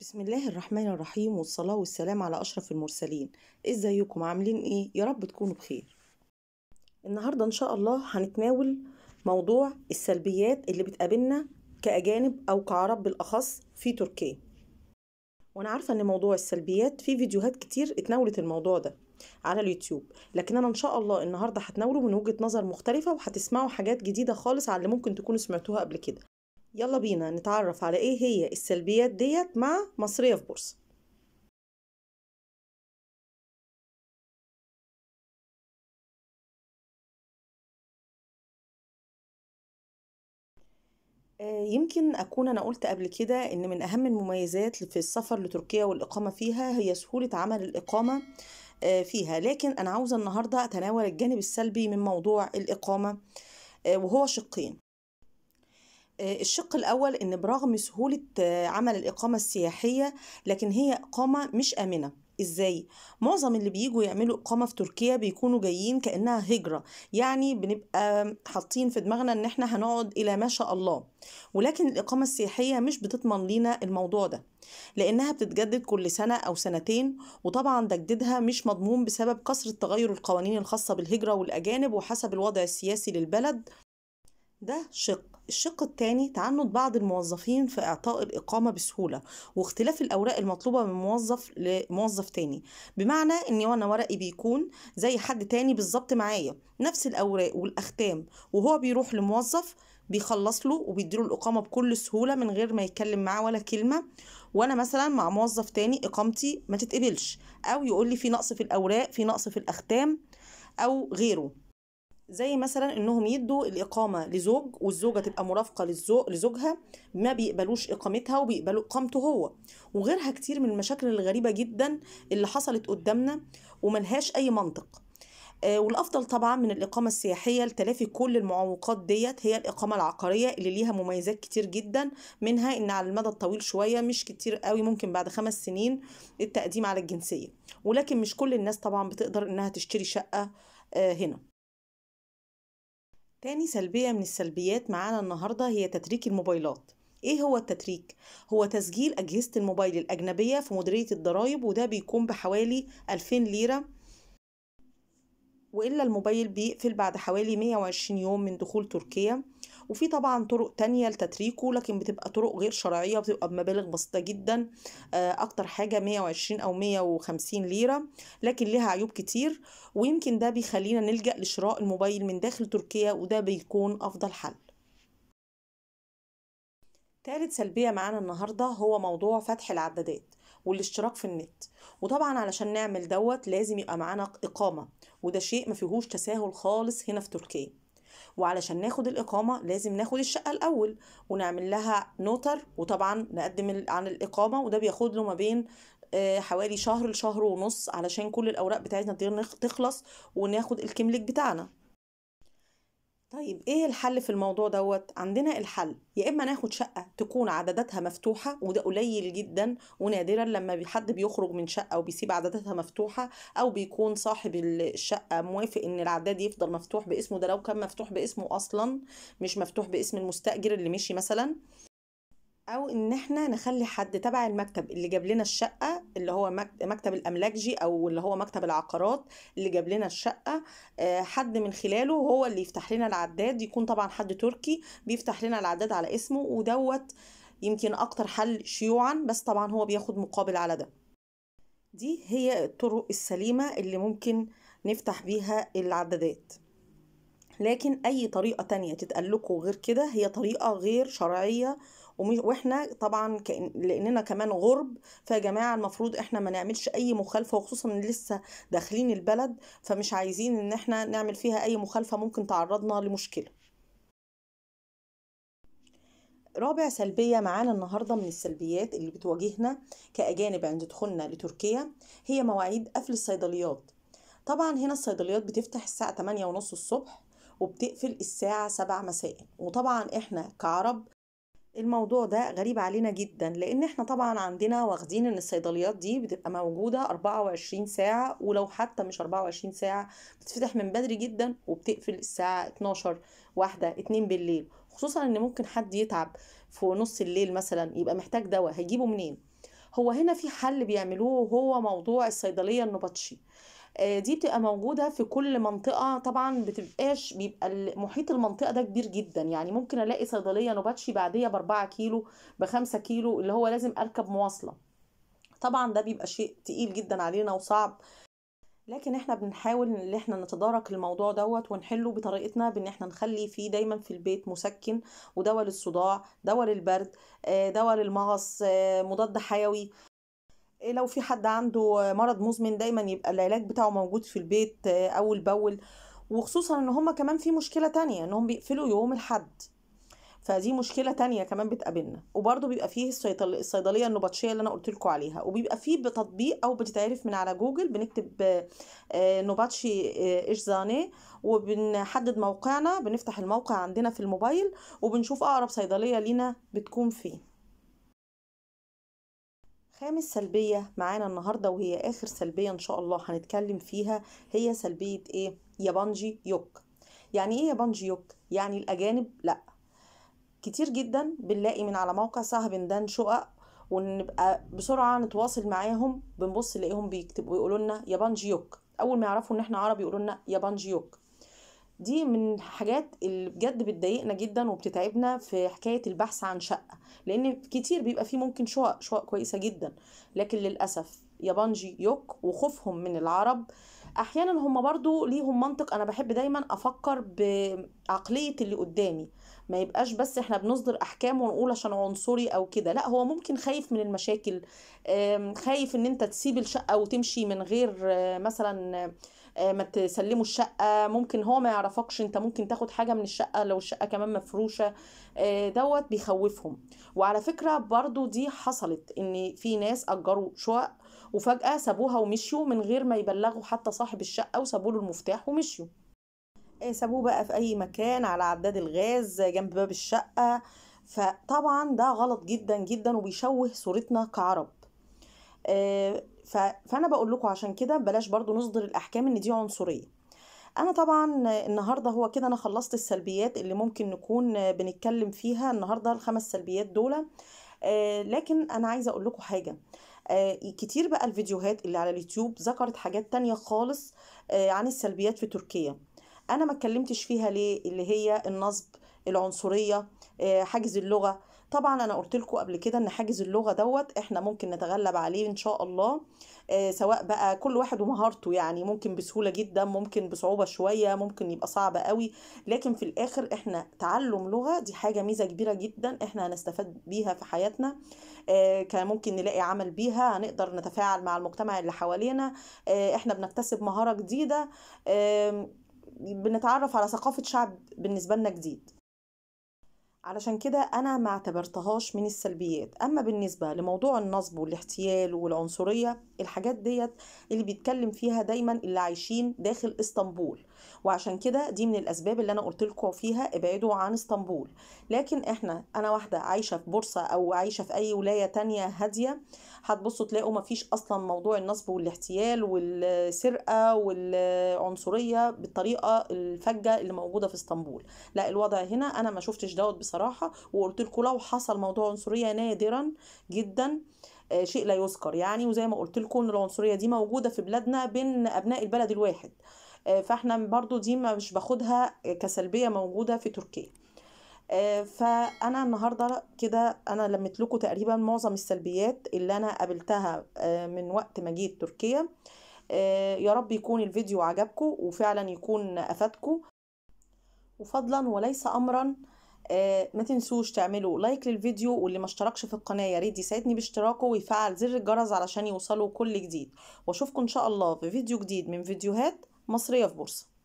بسم الله الرحمن الرحيم والصلاة والسلام على أشرف المرسلين ازيكم إيه عاملين ايه يا رب تكونوا بخير النهاردة ان شاء الله هنتناول موضوع السلبيات اللي بتقابلنا كأجانب أو كعرب بالأخص في تركيا وانا عارفة ان موضوع السلبيات في فيديوهات كتير اتناولت الموضوع ده على اليوتيوب لكن انا ان شاء الله النهارده هتناوله من وجهه نظر مختلفه وهتسمعوا حاجات جديده خالص على اللي ممكن تكونوا سمعتوها قبل كده يلا بينا نتعرف على ايه هي السلبيات ديت مع مصرية في بورصة آه، يمكن أكون أنا قلت قبل كده إن من أهم المميزات في السفر لتركيا والإقامة فيها هي سهولة عمل الإقامة آه، فيها لكن أنا عاوزة النهاردة أتناول الجانب السلبي من موضوع الإقامة آه، وهو شقين آه، الشق الأول إن برغم سهولة آه، عمل الإقامة السياحية لكن هي إقامة مش آمنة ازاي معظم اللي بييجوا يعملوا اقامه في تركيا بيكونوا جايين كانها هجره يعني بنبقى حاطين في دماغنا ان احنا هنقعد الى ما شاء الله ولكن الاقامه السياحيه مش بتضمن لينا الموضوع ده لانها بتتجدد كل سنه او سنتين وطبعا تجديدها مش مضمون بسبب كثره تغير القوانين الخاصه بالهجره والاجانب وحسب الوضع السياسي للبلد ده شق الشق الثاني تعنت بعض الموظفين في إعطاء الإقامة بسهولة واختلاف الأوراق المطلوبة من موظف لموظف تاني بمعنى إن وأنا ورقي بيكون زي حد تاني بالظبط معايا نفس الأوراق والأختام وهو بيروح لموظف بيخلص له وبيديله الإقامة بكل سهولة من غير ما يتكلم معاه ولا كلمة وأنا مثلا مع موظف تاني إقامتي ما تتقبلش أو يقول لي في نقص في الأوراق في نقص في الأختام أو غيره زي مثلا انهم يدوا الاقامه لزوج والزوجه تبقى مرافقه للزوج لزوجها ما بيقبلوش اقامتها وبيقبلوا اقامته هو وغيرها كتير من المشاكل الغريبه جدا اللي حصلت قدامنا وملهاش اي منطق آه والافضل طبعا من الاقامه السياحيه لتلافي كل المعوقات ديت هي الاقامه العقاريه اللي ليها مميزات كتير جدا منها ان على المدى الطويل شويه مش كتير قوي ممكن بعد خمس سنين التقديم على الجنسيه ولكن مش كل الناس طبعا بتقدر انها تشتري شقه آه هنا تاني سلبية من السلبيات معانا النهاردة هي تتريك الموبايلات ايه هو التتريك؟ هو تسجيل أجهزة الموبايل الأجنبية في مديرية الضرايب وده بيكون بحوالي 2000 ليرة وإلا الموبايل بيقفل بعد حوالي 120 يوم من دخول تركيا وفي طبعا طرق تانية لتتريكه لكن بتبقى طرق غير شرعية بتبقى بمبالغ بسيطة جدا آه، أكتر حاجة 120 أو 150 ليرة لكن لها عيوب كتير ويمكن ده بيخلينا نلجأ لشراء الموبايل من داخل تركيا وده بيكون أفضل حل تالت سلبية معانا النهاردة هو موضوع فتح العدادات والاشتراك في النت وطبعا علشان نعمل دوت لازم يبقى معانا إقامة وده شيء ما فيهوش تساهل خالص هنا في تركيا وعلشان ناخد الإقامة لازم ناخد الشقة الأول ونعمل لها نوتر وطبعا نقدم عن الإقامة وده بياخد له ما بين آه، حوالي شهر لشهر ونص علشان كل الأوراق بتاعتنا تخلص وناخد الكملك بتاعنا طيب ايه الحل في الموضوع دوت عندنا الحل يا اما ناخد شقه تكون عدداتها مفتوحه وده قليل جدا ونادرا لما حد بيخرج من شقه وبيسيب عدداتها مفتوحه او بيكون صاحب الشقه موافق ان العداد يفضل مفتوح باسمه ده لو كان مفتوح باسمه اصلا مش مفتوح باسم المستاجر اللي مشي مثلا او ان احنا نخلي حد تبع المكتب اللي جاب لنا الشقه اللي هو مكتب الاملاكجي او اللي هو مكتب العقارات اللي جاب لنا الشقه آه، حد من خلاله هو اللي يفتح لنا العداد يكون طبعا حد تركي بيفتح لنا العداد على اسمه ودوت يمكن اكتر حل شيوعا بس طبعا هو بياخد مقابل على ده دي هي الطرق السليمه اللي ممكن نفتح بيها العدادات لكن اي طريقه تانية تتقال لكم غير كده هي طريقه غير شرعيه واحنا طبعا لاننا كمان غرب فيا جماعه المفروض احنا ما نعملش اي مخالفه وخصوصا لسه داخلين البلد فمش عايزين ان احنا نعمل فيها اي مخالفه ممكن تعرضنا لمشكله رابع سلبية معانا النهاردة من السلبيات اللي بتواجهنا كأجانب عند دخولنا لتركيا هي مواعيد قفل الصيدليات طبعا هنا الصيدليات بتفتح الساعة 8 ونص الصبح وبتقفل الساعة سبع مساء وطبعا احنا كعرب الموضوع ده غريب علينا جدا لان احنا طبعا عندنا واخدين ان الصيدليات دي بتبقى موجودة 24 ساعة ولو حتى مش 24 ساعة بتفتح من بدري جدا وبتقفل الساعة 12 واحدة 2 بالليل خصوصا ان ممكن حد يتعب في نص الليل مثلا يبقى محتاج دواء هيجيبه منين هو هنا في حل بيعملوه هو موضوع الصيدلية النبطشي آه، دي بتبقى موجوده في كل منطقه طبعا بتبقاش بيبقى محيط المنطقه ده كبير جدا يعني ممكن الاقي صيدليه نوباتشي بعديه ب 4 كيلو ب 5 كيلو اللي هو لازم اركب مواصله طبعا ده بيبقى شيء تقيل جدا علينا وصعب لكن احنا بنحاول ان احنا نتدارك الموضوع دوت ونحله بطريقتنا بان احنا نخلي فيه دايما في البيت مسكن ودواء للصداع دواء للبرد آه، دواء للمغص آه، مضاد حيوي إيه، لو في حد عنده مرض مزمن دايما يبقى العلاج بتاعه موجود في البيت اول آه، باول وخصوصا ان هما كمان في مشكله تانية انهم بيقفلوا يوم الحد فدي مشكله تانية كمان بتقابلنا وبرده بيبقى فيه الصيدليه النبطشيه اللي انا قلت لكم عليها وبيبقى فيه بتطبيق او بتتعرف من على جوجل بنكتب آه، آه، ايش اشزاني وبنحدد موقعنا بنفتح الموقع عندنا في الموبايل وبنشوف اقرب صيدليه لينا بتكون فين خامس سلبية معانا النهاردة وهي آخر سلبية إن شاء الله هنتكلم فيها هي سلبية إيه؟ يابانجي يوك يعني إيه يابانجي يوك؟ يعني الأجانب؟ لأ كتير جدا بنلاقي من على موقع صاحب دان شقق ونبقى بسرعة نتواصل معاهم بنبص نلاقيهم بيكتبوا يقولوا لنا يابانجي يوك أول ما يعرفوا إن إحنا عربي يقولوا لنا يابانجي يوك دي من الحاجات اللي بجد بتضايقنا جدا وبتتعبنا في حكايه البحث عن شقه لان كتير بيبقى فيه ممكن شقق شقق كويسه جدا لكن للاسف يابانجي يوك وخوفهم من العرب احيانا هم برضو ليهم منطق انا بحب دايما افكر بعقليه اللي قدامي ما يبقاش بس احنا بنصدر احكام ونقول عشان عنصري او كده لا هو ممكن خايف من المشاكل خايف ان انت تسيب الشقه وتمشي من غير آه، مثلا آه، ما تسلموا الشقه ممكن هو ما يعرفكش انت ممكن تاخد حاجه من الشقه لو الشقه كمان مفروشه آه، دوت بيخوفهم وعلى فكره برضو دي حصلت ان في ناس اجروا شقق وفجاه سابوها ومشيوا من غير ما يبلغوا حتى صاحب الشقه وسابوا له المفتاح ومشيوا آه، سابوه بقى في اي مكان على عداد الغاز جنب باب الشقه فطبعا ده غلط جدا جدا وبيشوه صورتنا كعرب فانا بقول لكم عشان كده بلاش برضو نصدر الاحكام ان دي عنصريه انا طبعا النهارده هو كده انا خلصت السلبيات اللي ممكن نكون بنتكلم فيها النهارده الخمس سلبيات دول آه، لكن انا عايزه اقول لكم حاجه آه، كتير بقى الفيديوهات اللي على اليوتيوب ذكرت حاجات تانية خالص آه، عن السلبيات في تركيا انا ما اتكلمتش فيها ليه اللي هي النصب العنصريه حاجز اللغه طبعا انا قلت لكم قبل كده ان حاجز اللغه دوت احنا ممكن نتغلب عليه ان شاء الله آه، سواء بقى كل واحد ومهارته يعني ممكن بسهوله جدا ممكن بصعوبه شويه ممكن يبقى صعب قوي لكن في الاخر احنا تعلم لغه دي حاجه ميزه كبيره جدا احنا هنستفاد بيها في حياتنا آه، كان ممكن نلاقي عمل بيها هنقدر نتفاعل مع المجتمع اللي حوالينا آه، احنا بنكتسب مهاره جديده بنتعرف على ثقافه شعب بالنسبه لنا جديد علشان كده أنا ما اعتبرتهاش من السلبيات أما بالنسبة لموضوع النصب والاحتيال والعنصرية الحاجات ديت اللي بيتكلم فيها دايما اللي عايشين داخل إسطنبول وعشان كده دي من الاسباب اللي انا قلت لكم فيها ابعدوا عن اسطنبول لكن احنا انا واحده عايشه في بورصه او عايشه في اي ولايه تانية هاديه هتبصوا تلاقوا مفيش اصلا موضوع النصب والاحتيال والسرقه والعنصريه بالطريقه الفجه اللي موجوده في اسطنبول لا الوضع هنا انا ما شفتش دوت بصراحه وقلت لكم لو حصل موضوع عنصريه نادرا جدا آه، شيء لا يذكر يعني وزي ما قلت لكم ان العنصريه دي موجوده في بلادنا بين ابناء البلد الواحد آه، فاحنا برضو دي مش باخدها كسلبية موجودة في تركيا آه، فانا النهارده كده انا لمت لكم تقريبا معظم السلبيات اللي انا قابلتها آه، من وقت ما جيت تركيا يا رب يكون الفيديو عجبكم وفعلا يكون افادكم وفضلا وليس امرا ما تنسوش تعملوا لايك للفيديو واللي ما اشتركش في القناه يا ريت يساعدني باشتراكه ويفعل زر الجرس علشان يوصلوا كل جديد واشوفكم ان شاء الله في فيديو جديد من فيديوهات مصرية في بورصة